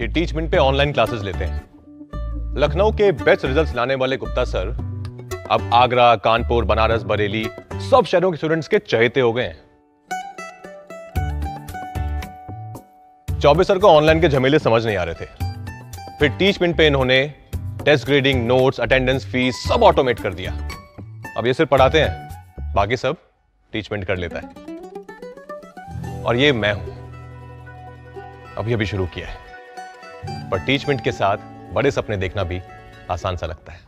ये टीचमेंट पे online classes लेते हैं लखनऊ के बेस्ट रिजल्ट्स लाने वाले गुप्ता सर अब आगरा कानपुर बनारस बरेली सब शहरों के स्टूडेंट्स के चहेते हो गए हैं चौबे सर को ऑनलाइन के झमेले समझ नहीं आ रहे थे फिर टीचमेंट पे इन्होंने test grading notes attendance fees सब ऑटोमेट कर दिया अब ये सिर्फ पढ़ाते हैं बाकी सब टीचमेंट कर लेता है और ये मैं हूं अभी अभी शुरू किया है पर टीचमेंट के साथ बड़े सपने देखना भी आसान सा लगता है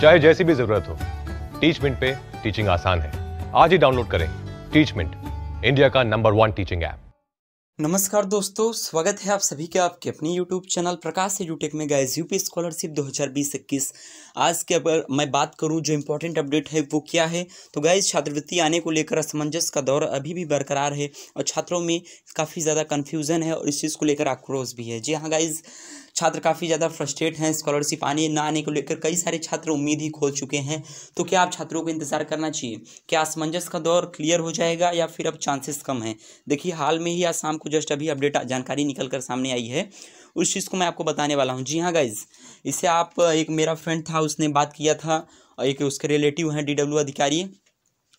चाहे जैसी भी जरूरत हो टीचमेंट पे टीचिंग आसान है आज ही डाउनलोड करें टीचमेंट इंडिया का नंबर वन टीचिंग ऐप नमस्कार दोस्तों स्वागत है आप सभी के आपके अपने यूट्यूब चैनल प्रकाश एजुटेक में गाइज यूपी स्कॉलरशिप 2021 आज के अगर मैं बात करूं जो इम्पोर्टेंट अपडेट है वो क्या है तो गाइज़ छात्रवृत्ति आने को लेकर असमंजस का दौर अभी भी बरकरार है और छात्रों में काफ़ी ज़्यादा कन्फ्यूज़न है और इस चीज़ को लेकर आक्रोश भी है जी हाँ गाइज़ छात्र काफ़ी ज़्यादा फ्रस्ट्रेट हैं स्कॉलरशिप आने ना आने को लेकर कई सारे छात्र उम्मीद ही खोल चुके हैं तो क्या आप छात्रों को इंतजार करना चाहिए क्या असमंजस का दौर क्लियर हो जाएगा या फिर अब चांसेस कम हैं देखिए हाल में ही आज शाम को जस्ट अभी अपडेट जानकारी निकल कर सामने आई है उस चीज़ को मैं आपको बताने वाला हूँ जी हाँ गाइज इससे आप एक मेरा फ्रेंड था उसने बात किया था और एक उसके रिलेटिव हैं डी अधिकारी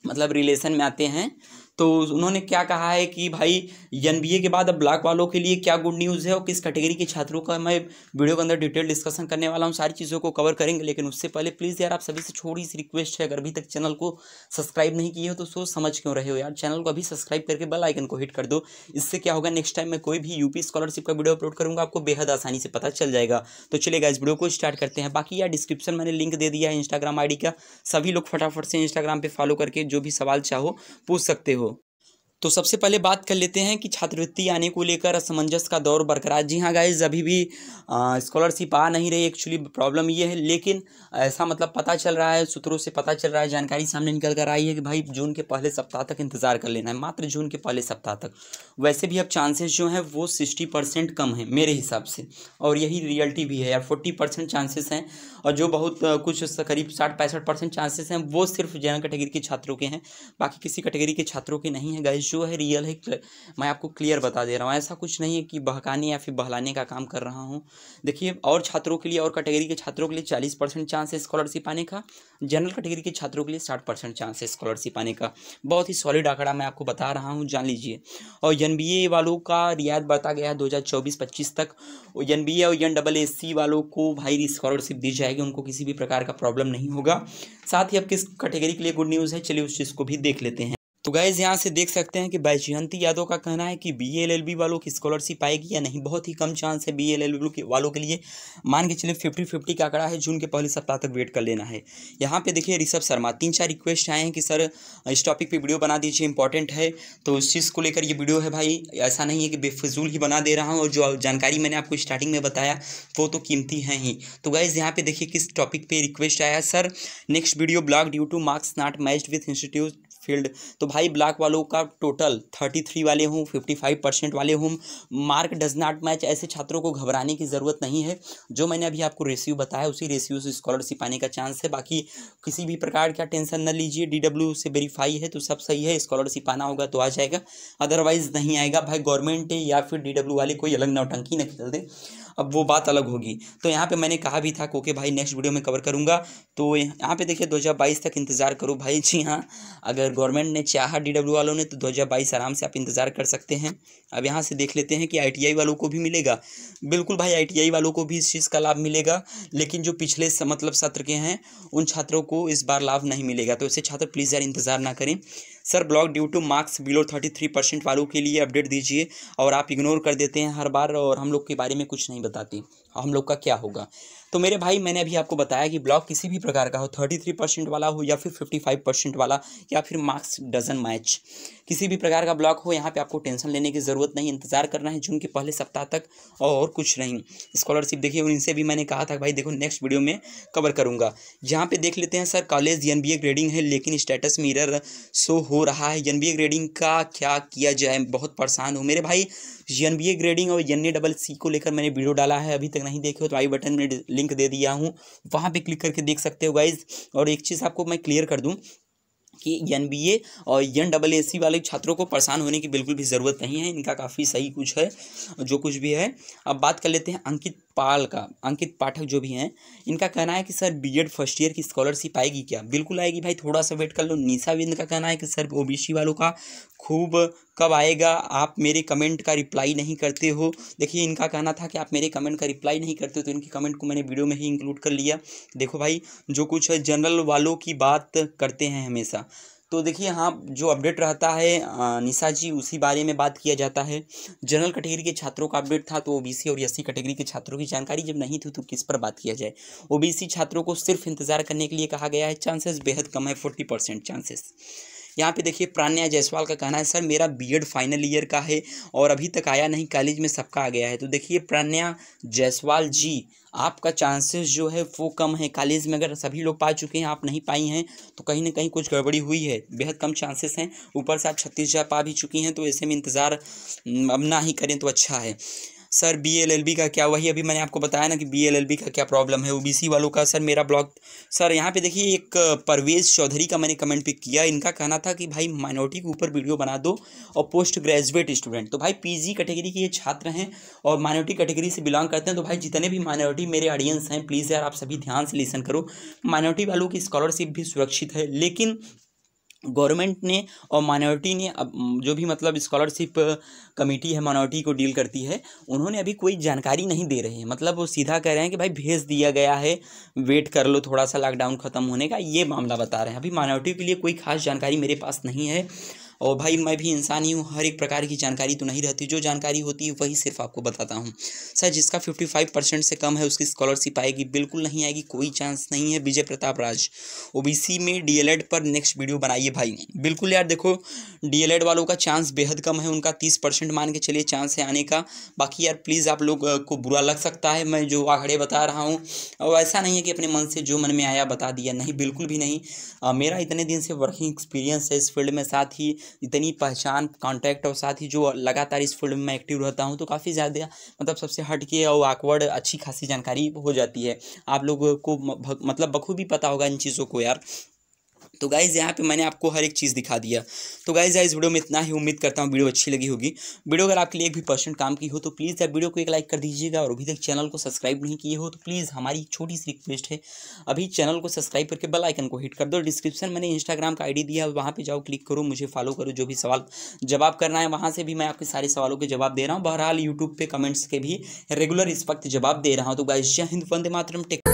मतलब रिलेशन में आते हैं तो उन्होंने क्या कहा है कि भाई एन के बाद अब ब्लॉक वालों के लिए क्या गुड न्यूज़ है और किस कैटेगरी के छात्रों का मैं वीडियो के अंदर डिटेल डिस्कशन करने वाला हूँ सारी चीज़ों को कवर करेंगे लेकिन उससे पहले प्लीज़ यार आप सभी से छोड़ी सी रिक्वेस्ट है अगर अभी तक चैनल को सब्सक्राइब नहीं किए हो तो सोच समझ क्यों रहे हो यार चैनल को अभी सब्सक्राइब करके बेल आइकन को हिट कर दो इससे क्या होगा नेक्स्ट टाइम मैं कोई भी यूपी स्कॉलरशिप का वीडियो अपलोड करूँगा आपको बेहद आसानी से पता चल जाएगा तो चलेगा इस वीडियो को स्टार्ट करते हैं बाकी यार डिस्क्रिप्शन मैंने लिंक दे दिया है इंस्टाग्राम आई का सभी लोग फटाफट से इंस्टाग्राम पर फॉलो करके जो भी सवाल चाहो पूछ सकते हो तो सबसे पहले बात कर लेते हैं कि छात्रवृत्ति आने को लेकर असमंजस का दौर बरकरार जी हाँ गाइज अभी भी स्कॉलरशिप आ नहीं रही एक्चुअली प्रॉब्लम ये है लेकिन ऐसा मतलब पता चल रहा है सूत्रों से पता चल रहा है जानकारी सामने निकल कर आई है कि भाई जून के पहले सप्ताह तक इंतज़ार कर लेना है मात्र जून के पहले सप्ताह तक वैसे भी अब चांसेस जो हैं वो सिक्सटी परसेंट कम है मेरे हिसाब से और यही रियलिटी भी है यार फोर्टी परसेंट चांसेस हैं और जो बहुत कुछ करीब साठ पैंसठ परसेंट चांसेस हैं वो सिर्फ जनरल कैटेगरी के छात्रों के हैं बाकी किसी कैटेगरी के छात्रों के नहीं है गाइज जो है रियल है मैं आपको क्लियर बता दे रहा हूँ ऐसा कुछ नहीं है कि बहकाने या फिर बहलाने का काम कर रहा हूँ देखिए और छात्रों के लिए और कैटेगरी के छात्रों के लिए चालीस परसेंट चांस है स्कॉलरशिप आने का जनरल कैटेगरी के छात्रों के लिए साठ परसेंट चांस है स्कॉलरशिप आने का बहुत ही सॉलिड आंकड़ा मैं आपको बता रहा हूँ जान लीजिए और एन वालों का रियायत बता गया है दो तक एन और एन डबल वालों को भाई स्कॉलरशिप दी जाएगी उनको किसी भी प्रकार का प्रॉब्लम नहीं होगा साथ ही आपकी कैटेगरी के लिए गुड न्यूज़ है चलिए उस चीज़ को भी देख लेते हैं तो गाइज यहाँ से देख सकते हैं कि बैजयंती यादव का कहना है कि बी एल एल बी वालों की स्कॉलरशिप आएगी या नहीं बहुत ही कम चांस है बी एल एल बी वालों के लिए मान के चलिए फिफ्टी फिफ्टी का आंकड़ा है जून के पहले सप्ताह तक वेट कर लेना है यहाँ पे देखिए ऋषभ शर्मा तीन चार रिक्वेस्ट आए हैं कि सर इस टॉपिक पर वीडियो बना दीजिए इंपॉर्टेंट है तो उस चीज़ को लेकर ये वीडियो है भाई ऐसा नहीं है कि बेफजूल ही बना दे रहा हूँ और जो जानकारी मैंने आपको स्टार्टिंग में बताया वो तो कीमती है ही तो गाइज़ यहाँ पर देखिए किस टॉपिक पर रिक्वेस्ट आया sir next video blog due to marks not match with institute field तो भाई ब्लॉक वालों का टोटल थर्टी थ्री वाले हों फिफ्टी फाइव परसेंट वाले हों मार्क डज नॉट मैच ऐसे छात्रों को घबराने की ज़रूरत नहीं है जो मैंने अभी आपको रेशियो बताया उसी रेशियो से स्कॉलरशिप आने का चांस है बाकी किसी भी प्रकार का टेंशन न लीजिए डी से वेरीफाई है तो सब सही है स्कॉलरशिप आना होगा तो आ जाएगा अदरवाइज़ नहीं आएगा भाई गवर्नमेंट या फिर डी वाले कोई अलग नौटंकी न खेल दे अब वो बात अलग होगी तो यहाँ पे मैंने कहा भी था कोके भाई नेक्स्ट वीडियो में कवर करूँगा तो यहाँ पे देखिए 2022 तक इंतज़ार करो भाई जी हाँ अगर गवर्नमेंट ने चाहा डी वालों ने तो 2022 आराम से आप इंतज़ार कर सकते हैं अब यहाँ से देख लेते हैं कि आई वालों को भी मिलेगा बिल्कुल भाई आई वालों को भी इस चीज़ का लाभ मिलेगा लेकिन जो पिछले मतलब सत्र के हैं उन छात्रों को इस बार लाभ नहीं मिलेगा तो ऐसे छात्र प्लीज़ यार इंतज़ार ना करें sir block due to marks below thirty three percent वालों के लिए अपडेट दीजिए और आप इग्नोर कर देते हैं हर बार और हम लोग के बारे में कुछ नहीं बताते हम लोग का क्या होगा तो मेरे भाई मैंने अभी आपको बताया कि ब्लॉक किसी भी प्रकार का हो थर्टी थ्री परसेंट वाला हो या फिर फिफ्टी फाइव परसेंट वाला या फिर मार्क्स डजन मैच किसी भी प्रकार का ब्लॉक हो यहाँ पे आपको टेंशन लेने की ज़रूरत नहीं इंतजार करना है जून के पहले सप्ताह तक और कुछ नहीं स्कॉलरशिप देखिए उनसे भी मैंने कहा था भाई देखो नेक्स्ट वीडियो में कवर करूँगा यहाँ पर देख लेते हैं सर कॉलेज एन ग्रेडिंग है लेकिन स्टेटस मिरर शो हो रहा है एन ग्रेडिंग का क्या किया जाए बहुत परेशान हूँ मेरे भाई एन ग्रेडिंग और एन डबल सी को लेकर मैंने वीडियो डाला है अभी तक नहीं देखे हो तो आई बटन में लिंक दे दिया हूँ वहाँ पर क्लिक करके देख सकते हो गाइज और एक चीज़ आपको मैं क्लियर कर दूँ कि एन बी ए और एन डबल ए सी वाले छात्रों को परेशान होने की बिल्कुल भी ज़रूरत नहीं है इनका काफ़ी सही कुछ है जो कुछ भी है अब बात कर लेते हैं अंकित पाल का अंकित पाठक जो भी हैं इनका कहना है कि सर बीएड फर्स्ट ईयर की स्कॉलरशिप आएगी क्या बिल्कुल आएगी भाई थोड़ा सा वेट कर लो निशा विंद का कहना है कि सर ओबीसी वालों का खूब कब आएगा आप मेरे कमेंट का रिप्लाई नहीं करते हो देखिए इनका कहना था कि आप मेरे कमेंट का रिप्लाई नहीं करते हो तो इनकी कमेंट को मैंने वीडियो में ही इंक्लूड कर लिया देखो भाई जो कुछ जनरल वालों की बात करते हैं हमेशा तो देखिए यहाँ जो अपडेट रहता है निशा जी उसी बारे में बात किया जाता है जनरल कैटेगरी के छात्रों का अपडेट था तो ओबीसी और एस कैटेगरी के छात्रों की जानकारी जब नहीं थी तो किस पर बात किया जाए ओबीसी छात्रों को सिर्फ इंतजार करने के लिए कहा गया है चांसेस बेहद कम है फोर्टी परसेंट चांसेस यहाँ पे देखिए प्राण्या जायसवाल का कहना है सर मेरा बीएड फाइनल ईयर का है और अभी तक आया नहीं कॉलेज में सबका आ गया है तो देखिए प्राण्या जायसवाल जी आपका चांसेस जो है वो कम है कॉलेज में अगर सभी लोग पा चुके हैं आप नहीं पाई हैं तो कहीं ना कहीं कुछ गड़बड़ी हुई है बेहद कम चांसेस हैं ऊपर से आप छत्तीस पा भी चुकी हैं तो ऐसे में इंतज़ार अब ना ही करें तो अच्छा है sir B L L B का क्या वही अभी मैंने आपको बताया ना कि बी एल एल बी का क्या प्रॉब्लम है ओ बी सी वालों का सर मेरा ब्लॉग सर यहाँ पे देखिए एक परवेज़ चौधरी का मैंने कमेंट पिक किया इनका कहना था कि भाई माइनॉरिटी के ऊपर वीडियो बना दो और पोस्ट ग्रेजुएट स्टूडेंट तो भाई पी जी कैटेगरी के ये छात्र हैं और माइनॉरिटी कैटेगरी से बिलोंग करते हैं तो भाई जितने भी माइनॉरिटी मेरे ऑडियंस हैं प्लीज़ यार आप सभी ध्यान से लिसन करो माइनॉरिटी वालों की स्कॉलरशिप भी सुरक्षित है लेकिन गवर्नमेंट ने और माइनॉरिटी ने अब जो भी मतलब स्कॉलरशिप कमेटी है माइनॉरिटी को डील करती है उन्होंने अभी कोई जानकारी नहीं दे रहे हैं मतलब वो सीधा कह रहे हैं कि भाई भेज दिया गया है वेट कर लो थोड़ा सा लॉकडाउन ख़त्म होने का ये मामला बता रहे हैं अभी माइनॉरिटी के लिए कोई खास जानकारी मेरे पास नहीं है और भाई मैं भी इंसान ही हूँ हर एक प्रकार की जानकारी तो नहीं रहती जो जानकारी होती है वही सिर्फ आपको बताता हूँ सर जिसका फिफ्टी फाइव परसेंट से कम है उसकी स्कॉलरशिप आएगी बिल्कुल नहीं आएगी कोई चांस नहीं है विजय प्रताप राज ओ में डी पर नेक्स्ट वीडियो बनाइए भाई बिल्कुल यार देखो डी वालों का चांस बेहद कम है उनका तीस परसेंट मान के चलिए चांस है आने का बाकी यार प्लीज़ आप लोग को बुरा लग सकता है मैं जो आंकड़े बता रहा हूँ और ऐसा नहीं है कि अपने मन से जो मन में आया बता दिया नहीं बिल्कुल भी नहीं आ, मेरा इतने दिन से वर्किंग एक्सपीरियंस है इस फील्ड में साथ ही इतनी पहचान कांटेक्ट और साथ ही जो लगातार इस फील्ड में मैं एक्टिव रहता हूँ तो काफ़ी ज़्यादा मतलब सबसे हट के और आकवर्ड अच्छी खासी जानकारी हो जाती है आप लोगों को मतलब बखूबी पता होगा इन चीज़ों को यार तो गाइज़ यहाँ पे मैंने आपको हर एक चीज़ दिखा दिया तो गाइज़ इस वीडियो में इतना ही उम्मीद करता हूँ वीडियो अच्छी लगी होगी वीडियो अगर आपके लिए एक भी परसेंट काम की हो तो प्लीज़ आप वीडियो को एक लाइक कर दीजिएगा और अभी तक चैनल को सब्सक्राइब नहीं किए हो तो प्लीज़ हमारी छोटी सी रिक्वेस्ट है अभी चैनल को सब्सक्राइब करके बेल आइकन को हिट कर दो डिस्क्रिप्शन मैंने इंस्टाग्राम का आई दिया वहाँ पर जाओ क्लिक करो मुझे फॉलो करो जो भी सवाल जवाब करना है वहाँ से भी मैं आपके सारे सवालों के जवाब दे रहा हूँ बहरहाल यूट्यूब पे कमेंट्स के भी रेगुलर इस वक्त जवाब दे रहा हूँ तो गाइज जय हिंद वंदे मातरम टेक